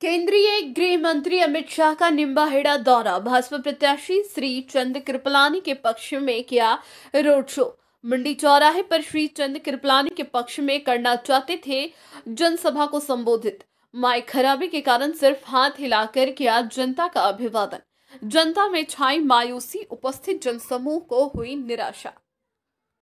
केंद्रीय गृह मंत्री अमित शाह का निम्बाहेड़ा दौरा भाजपा प्रत्याशी श्री चंद कृपलानी के पक्ष में किया रोड शो मंडी चौराहे पर श्री चंद कृपलानी के पक्ष में करना चाहते थे जनसभा को संबोधित माइक खराबी के कारण सिर्फ हाथ हिलाकर किया जनता का अभिवादन जनता में छाई मायूसी उपस्थित जनसमूह को हुई निराशा